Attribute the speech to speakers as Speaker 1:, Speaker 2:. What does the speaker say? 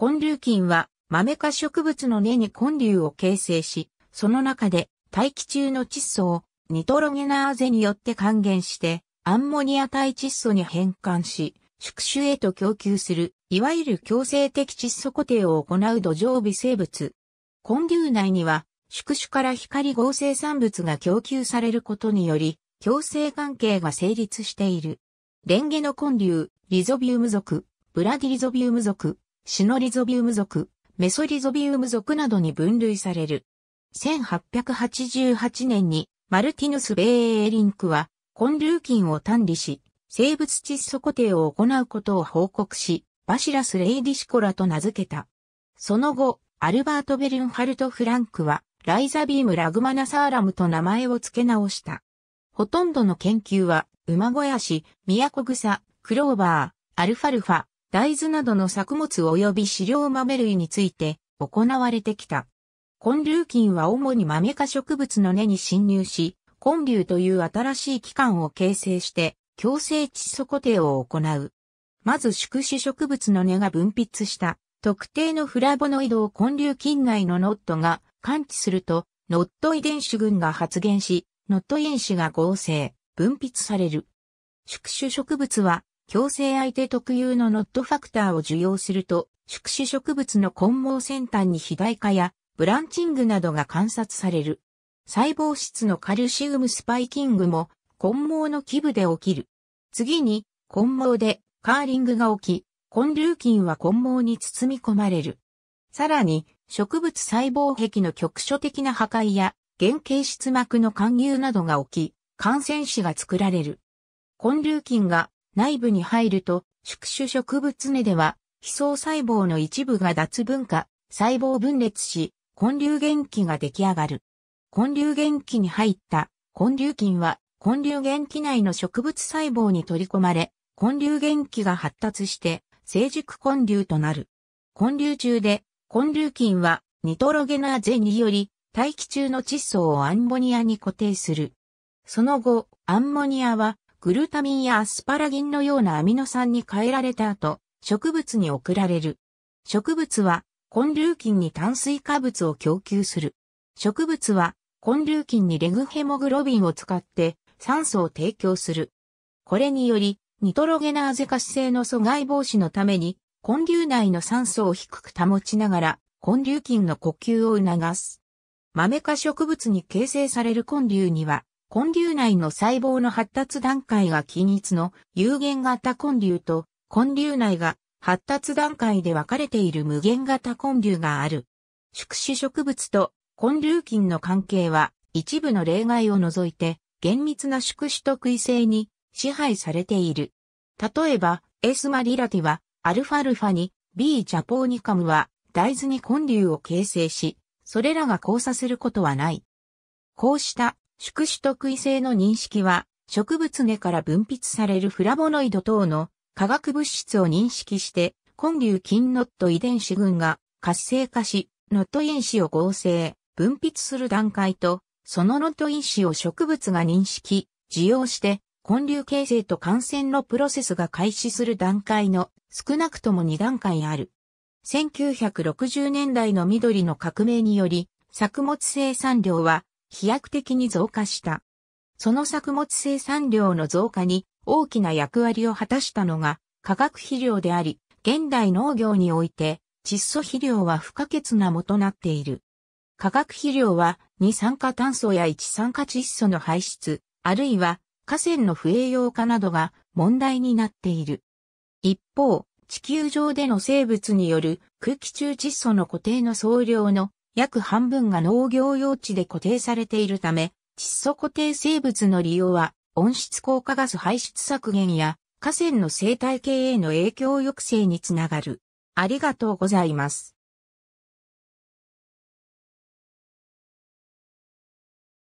Speaker 1: 根粒菌は豆科植物の根に根粒を形成し、その中で大気中の窒素をニトロゲナーゼによって還元して、アンモニア体窒素に変換し、宿主へと供給する、いわゆる強制的窒素固定を行う土壌微生物。根粒内には、宿主から光合成産物が供給されることにより、共生関係が成立している。レンゲの根粒、リゾビウム属、ブラディリゾビウム属、シノリゾビウム属、メソリゾビウム属などに分類される。1888年にマルティヌス・ベーエリンクは、コンーキンを単理し、生物窒素固定を行うことを報告し、バシラス・レイディシコラと名付けた。その後、アルバート・ベルンハルト・フランクは、ライザビーム・ラグマナサーラムと名前を付け直した。ほとんどの研究は、馬小屋市、都草、クローバー、アルファルファ、大豆などの作物及び飼料豆類について行われてきた。根粒菌は主に豆科植物の根に侵入し、根粒という新しい器官を形成して強制窒素固定を行う。まず宿主植物の根が分泌した特定のフラボノイドを根粒菌内のノットが感知すると、ノット遺伝子群が発現し、ノット因子が合成、分泌される。宿主植物は共生相手特有のノットファクターを受容すると、宿主植物の根毛先端に肥大化やブランチングなどが観察される。細胞質のカルシウムスパイキングも根毛の基部で起きる。次に根毛でカーリングが起き、根粒菌は根毛に包み込まれる。さらに植物細胞壁の局所的な破壊や原形質膜の貫入などが起き、感染死が作られる。根粒菌が内部に入ると、宿主植物根では、基層細胞の一部が脱分化、細胞分裂し、根粒元気が出来上がる。根粒元気に入った根粒菌は、根粒元気内の植物細胞に取り込まれ、根粒元気が発達して、成熟根粒となる。根粒中で、根粒菌は、ニトロゲナーゼにより、大気中の窒素をアンモニアに固定する。その後、アンモニアはグルタミンやアスパラギンのようなアミノ酸に変えられた後、植物に送られる。植物は、根粒菌に炭水化物を供給する。植物は、根粒菌にレグヘモグロビンを使って酸素を提供する。これにより、ニトロゲナーゼ化死性の阻害防止のために、根粒内の酸素を低く保ちながら、根粒菌の呼吸を促す。マメ科植物に形成される根粒には、根粒内の細胞の発達段階が均一の有限型根粒と根粒内が発達段階で分かれている無限型根粒がある。宿主植物と根粒菌の関係は一部の例外を除いて厳密な宿主特異性に支配されている。例えば、エスマリラティはアルファルファに B ジャポーニカムは大豆に根粒を形成し、それらが交差することはない。こうした宿主特異性の認識は、植物根から分泌されるフラボノイド等の化学物質を認識して、根粒菌ノット遺伝子群が活性化し、ノット因子を合成、分泌する段階と、そのノット因子を植物が認識、受容して、根粒形成と感染のプロセスが開始する段階の少なくとも2段階ある。1960年代の緑の革命により、作物生産量は飛躍的に増加した。その作物生産量の増加に大きな役割を果たしたのが化学肥料であり、現代農業において窒素肥料は不可欠なもとなっている。化学肥料は二酸化炭素や一酸化窒素の排出、あるいは河川の不栄養化などが問題になっている。一方、地球上での生物による空気中窒素の固定の総量の約半分が農業用地で固定されているため、窒素固定生物の利用は温室効果ガス排出削減や河川の生態系への影響抑制につながる。ありがとうございます。